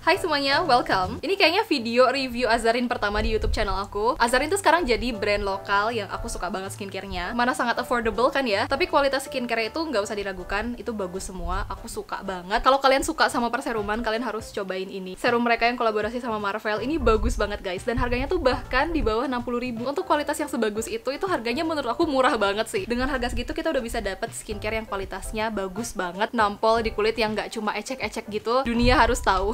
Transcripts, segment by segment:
Hai semuanya, welcome. Ini kayaknya video review Azarin pertama di YouTube channel aku. Azarin tuh sekarang jadi brand lokal yang aku suka banget skincare-nya. Mana sangat affordable kan ya? Tapi kualitas skincare itu nggak usah diragukan, itu bagus semua. Aku suka banget. Kalau kalian suka sama perseruman, kalian harus cobain ini. Serum mereka yang kolaborasi sama Marvel ini bagus banget guys dan harganya tuh bahkan di bawah 60 ribu Untuk kualitas yang sebagus itu, itu harganya menurut aku murah banget sih. Dengan harga segitu kita udah bisa dapet skincare yang kualitasnya bagus banget, nampol di kulit yang nggak cuma ecek-ecek gitu. Dunia harus tahu.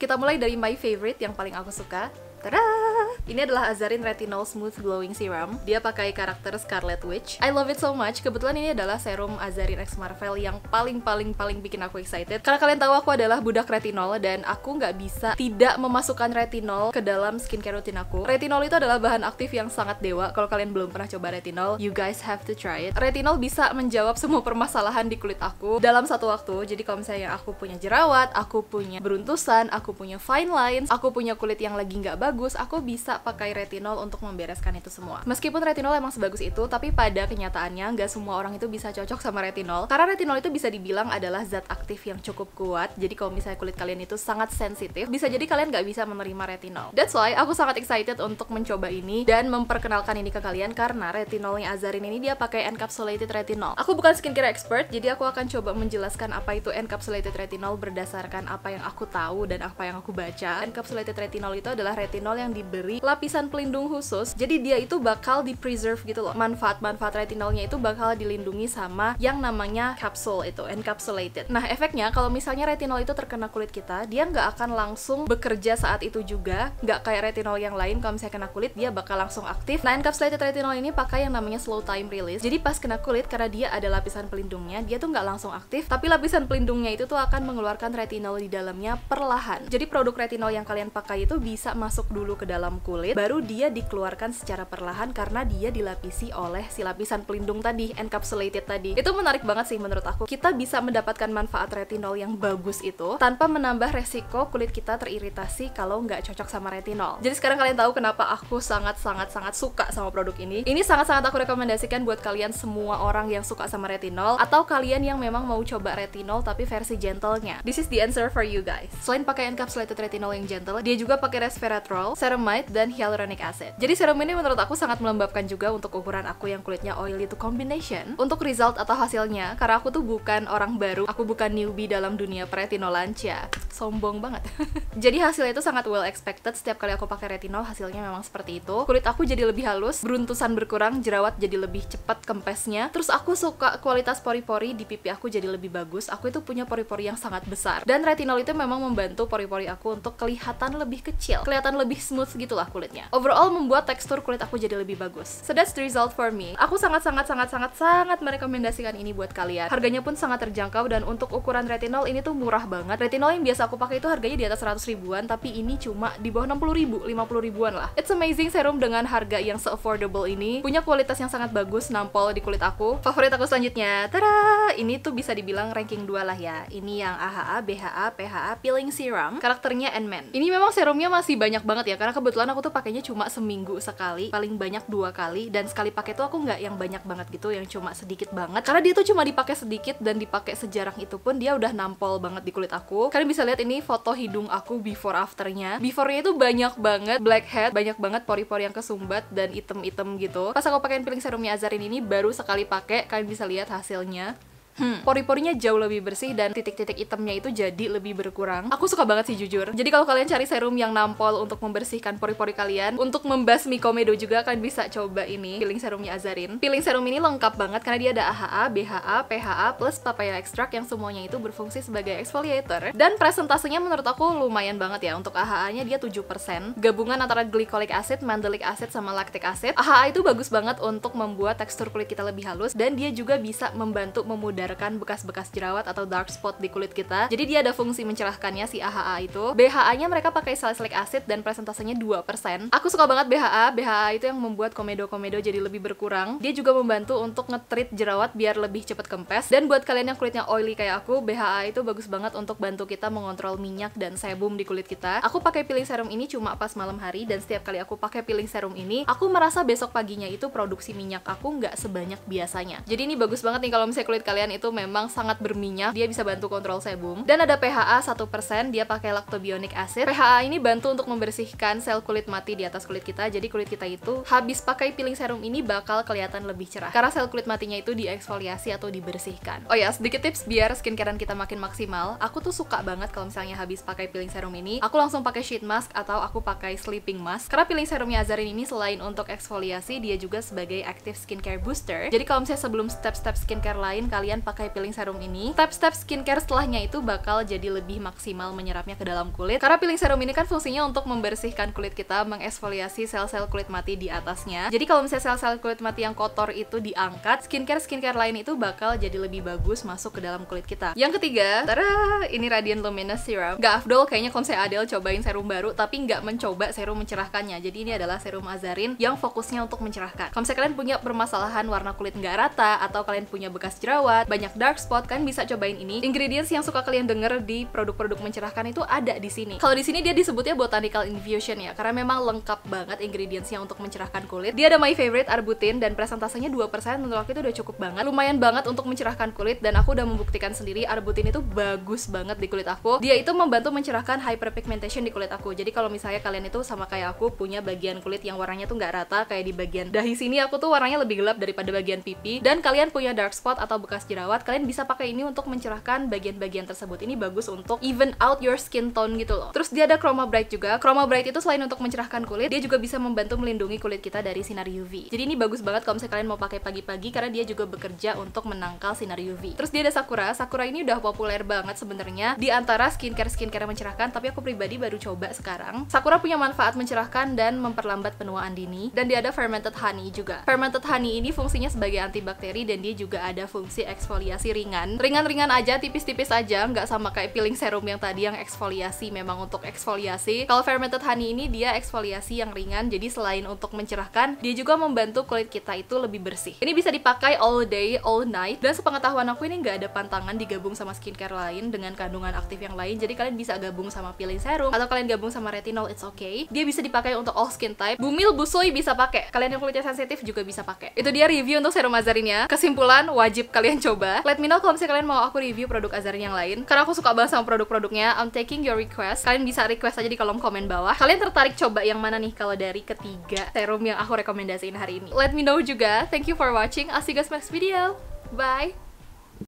Kita mulai dari my favorite yang paling aku suka. Tada! Ini adalah Azarin Retinol Smooth Glowing Serum. Dia pakai karakter Scarlet Witch. I love it so much. Kebetulan ini adalah serum Azarin X Marvel yang paling-paling-paling bikin aku excited. Karena kalian tahu aku adalah budak retinol dan aku nggak bisa tidak memasukkan retinol ke dalam skincare rutin aku. Retinol itu adalah bahan aktif yang sangat dewa. Kalau kalian belum pernah coba retinol, you guys have to try it. Retinol bisa menjawab semua permasalahan di kulit aku dalam satu waktu. Jadi kalau misalnya aku punya jerawat, aku punya beruntusan, aku punya fine lines, aku punya kulit yang lagi nggak bagus, aku bisa bisa pakai retinol untuk membereskan itu semua. Meskipun retinol emang sebagus itu, tapi pada kenyataannya nggak semua orang itu bisa cocok sama retinol. Karena retinol itu bisa dibilang adalah zat aktif yang cukup kuat, jadi kalau misalnya kulit kalian itu sangat sensitif, bisa jadi kalian nggak bisa menerima retinol. That's why aku sangat excited untuk mencoba ini dan memperkenalkan ini ke kalian karena retinolnya Azarin ini dia pakai encapsulated retinol. Aku bukan skincare expert, jadi aku akan coba menjelaskan apa itu encapsulated retinol berdasarkan apa yang aku tahu dan apa yang aku baca. Encapsulated retinol itu adalah retinol yang diberi lapisan pelindung khusus. Jadi dia itu bakal di preserve gitu loh. Manfaat-manfaat retinolnya itu bakal dilindungi sama yang namanya kapsul itu, encapsulated. Nah, efeknya kalau misalnya retinol itu terkena kulit kita, dia nggak akan langsung bekerja saat itu juga, nggak kayak retinol yang lain kalau misalnya kena kulit dia bakal langsung aktif. Nah, encapsulated retinol ini pakai yang namanya slow time release. Jadi pas kena kulit karena dia ada lapisan pelindungnya, dia tuh nggak langsung aktif, tapi lapisan pelindungnya itu tuh akan mengeluarkan retinol di dalamnya perlahan. Jadi produk retinol yang kalian pakai itu bisa masuk dulu ke dalam kulit, baru dia dikeluarkan secara perlahan karena dia dilapisi oleh si lapisan pelindung tadi, encapsulated tadi. Itu menarik banget sih menurut aku. Kita bisa mendapatkan manfaat retinol yang bagus itu tanpa menambah resiko kulit kita teriritasi kalau nggak cocok sama retinol. Jadi sekarang kalian tahu kenapa aku sangat-sangat-sangat suka sama produk ini. Ini sangat-sangat aku rekomendasikan buat kalian semua orang yang suka sama retinol atau kalian yang memang mau coba retinol tapi versi gentlenya. This is the answer for you guys. Selain pakai encapsulated retinol yang gentle, dia juga pakai resveratrol, ceramide, dan hyaluronic acid. Jadi serum ini menurut aku sangat melembabkan juga untuk ukuran aku yang kulitnya oily to combination. Untuk result atau hasilnya, karena aku tuh bukan orang baru, aku bukan newbie dalam dunia retinol pretinolansia. Sombong banget. jadi hasilnya itu sangat well expected. Setiap kali aku pakai retinol, hasilnya memang seperti itu. Kulit aku jadi lebih halus, beruntusan berkurang, jerawat jadi lebih cepat kempesnya. Terus aku suka kualitas pori-pori di pipi aku jadi lebih bagus. Aku itu punya pori-pori yang sangat besar. Dan retinol itu memang membantu pori-pori aku untuk kelihatan lebih kecil, kelihatan lebih smooth gitu lah kulitnya. Overall membuat tekstur kulit aku jadi lebih bagus. So that's the result for me. Aku sangat-sangat-sangat-sangat-sangat merekomendasikan ini buat kalian. Harganya pun sangat terjangkau dan untuk ukuran retinol ini tuh murah banget. Retinol yang biasa aku pakai itu harganya di atas 100 ribuan, tapi ini cuma di bawah 60 ribu, 50 ribuan lah. It's amazing serum dengan harga yang se-affordable ini, punya kualitas yang sangat bagus, nampol di kulit aku. Favorit aku selanjutnya, tada! Ini tuh bisa dibilang ranking dua lah ya. Ini yang AHA, BHA, PHA Peeling Serum, karakternya Endman. man Ini memang serumnya masih banyak banget ya, karena kebetulan aku tuh pakainya cuma seminggu sekali paling banyak dua kali dan sekali pakai tuh aku nggak yang banyak banget gitu yang cuma sedikit banget karena dia tuh cuma dipakai sedikit dan dipakai sejarang itu pun dia udah nampol banget di kulit aku kalian bisa lihat ini foto hidung aku before afternya beforenya itu banyak banget blackhead banyak banget pori-pori yang kesumbat dan item-item gitu pas aku pakaiin peeling serumnya Azarin ini baru sekali pakai kalian bisa lihat hasilnya hmm. pori-porinya jauh lebih bersih dan titik-titik itemnya itu jadi lebih berkurang. Aku suka banget sih jujur. Jadi kalau kalian cari serum yang nampol untuk membersihkan pori-pori kalian, untuk membasmi komedo juga kalian bisa coba ini peeling serumnya Azarin. Peeling serum ini lengkap banget karena dia ada AHA, BHA, PHA plus papaya extract yang semuanya itu berfungsi sebagai exfoliator. Dan presentasenya menurut aku lumayan banget ya. Untuk AHA-nya dia 7%, gabungan antara glycolic acid, mandelic acid sama lactic acid. AHA itu bagus banget untuk membuat tekstur kulit kita lebih halus dan dia juga bisa membantu memudar membiarkan bekas-bekas jerawat atau dark spot di kulit kita. Jadi dia ada fungsi mencerahkannya si AHA itu. BHA-nya mereka pakai salicylic acid dan presentasenya 2%. Aku suka banget BHA. BHA itu yang membuat komedo-komedo jadi lebih berkurang. Dia juga membantu untuk ngetrit jerawat biar lebih cepat kempes. Dan buat kalian yang kulitnya oily kayak aku, BHA itu bagus banget untuk bantu kita mengontrol minyak dan sebum di kulit kita. Aku pakai peeling serum ini cuma pas malam hari dan setiap kali aku pakai peeling serum ini, aku merasa besok paginya itu produksi minyak aku nggak sebanyak biasanya. Jadi ini bagus banget nih kalau misalnya kulit kalian itu memang sangat berminyak, dia bisa bantu kontrol sebum. Dan ada PHA 1%, dia pakai lactobionic acid. PHA ini bantu untuk membersihkan sel kulit mati di atas kulit kita, jadi kulit kita itu habis pakai peeling serum ini bakal kelihatan lebih cerah. Karena sel kulit matinya itu dieksfoliasi atau dibersihkan. Oh ya, sedikit tips biar skincarean kita makin maksimal. Aku tuh suka banget kalau misalnya habis pakai peeling serum ini, aku langsung pakai sheet mask atau aku pakai sleeping mask. Karena peeling serumnya Azarin ini selain untuk eksfoliasi, dia juga sebagai active skincare booster. Jadi kalau misalnya sebelum step-step skincare lain kalian kalian pakai peeling serum ini, step-step skincare setelahnya itu bakal jadi lebih maksimal menyerapnya ke dalam kulit. Karena peeling serum ini kan fungsinya untuk membersihkan kulit kita, mengesfoliasi sel-sel kulit mati di atasnya. Jadi kalau misalnya sel-sel kulit mati yang kotor itu diangkat, skincare-skincare lain itu bakal jadi lebih bagus masuk ke dalam kulit kita. Yang ketiga, tara, ini Radiant Luminous Serum. Gak afdol kayaknya kalau misalnya Adele cobain serum baru, tapi nggak mencoba serum mencerahkannya. Jadi ini adalah serum Azarin yang fokusnya untuk mencerahkan. Kalau misalnya kalian punya permasalahan warna kulit nggak rata, atau kalian punya bekas jerawat, banyak dark spot kan bisa cobain ini. Ingredients yang suka kalian denger di produk-produk mencerahkan itu ada di sini. Kalau di sini dia disebutnya botanical infusion ya karena memang lengkap banget ingredientsnya untuk mencerahkan kulit. Dia ada my favorite arbutin dan presentasenya 2% menurut aku itu udah cukup banget. Lumayan banget untuk mencerahkan kulit dan aku udah membuktikan sendiri arbutin itu bagus banget di kulit aku. Dia itu membantu mencerahkan hyperpigmentation di kulit aku. Jadi kalau misalnya kalian itu sama kayak aku punya bagian kulit yang warnanya tuh nggak rata kayak di bagian dahi sini aku tuh warnanya lebih gelap daripada bagian pipi dan kalian punya dark spot atau bekas jerawat jerawat kalian bisa pakai ini untuk mencerahkan bagian-bagian tersebut ini bagus untuk even out your skin tone gitu loh terus dia ada chroma bright juga chroma bright itu selain untuk mencerahkan kulit dia juga bisa membantu melindungi kulit kita dari sinar UV jadi ini bagus banget kalau misalnya kalian mau pakai pagi-pagi karena dia juga bekerja untuk menangkal sinar UV terus dia ada sakura sakura ini udah populer banget sebenarnya di antara skincare skincare mencerahkan tapi aku pribadi baru coba sekarang sakura punya manfaat mencerahkan dan memperlambat penuaan dini dan dia ada fermented honey juga fermented honey ini fungsinya sebagai antibakteri dan dia juga ada fungsi eks eksfoliasi ringan. Ringan-ringan aja, tipis-tipis aja, nggak sama kayak peeling serum yang tadi yang eksfoliasi memang untuk eksfoliasi. Kalau fermented honey ini dia eksfoliasi yang ringan, jadi selain untuk mencerahkan, dia juga membantu kulit kita itu lebih bersih. Ini bisa dipakai all day, all night, dan sepengetahuan aku ini nggak ada pantangan digabung sama skincare lain dengan kandungan aktif yang lain, jadi kalian bisa gabung sama peeling serum, atau kalian gabung sama retinol, it's okay. Dia bisa dipakai untuk all skin type. Bumil, busui bisa pakai. Kalian yang kulitnya sensitif juga bisa pakai. Itu dia review untuk serum Azarinnya. Kesimpulan, wajib kalian coba coba. Let me know kalau misalnya kalian mau aku review produk Azarin yang lain. Karena aku suka banget sama produk-produknya. I'm taking your request. Kalian bisa request aja di kolom komen bawah. Kalian tertarik coba yang mana nih kalau dari ketiga serum yang aku rekomendasiin hari ini. Let me know juga. Thank you for watching. I'll see you guys next video. Bye!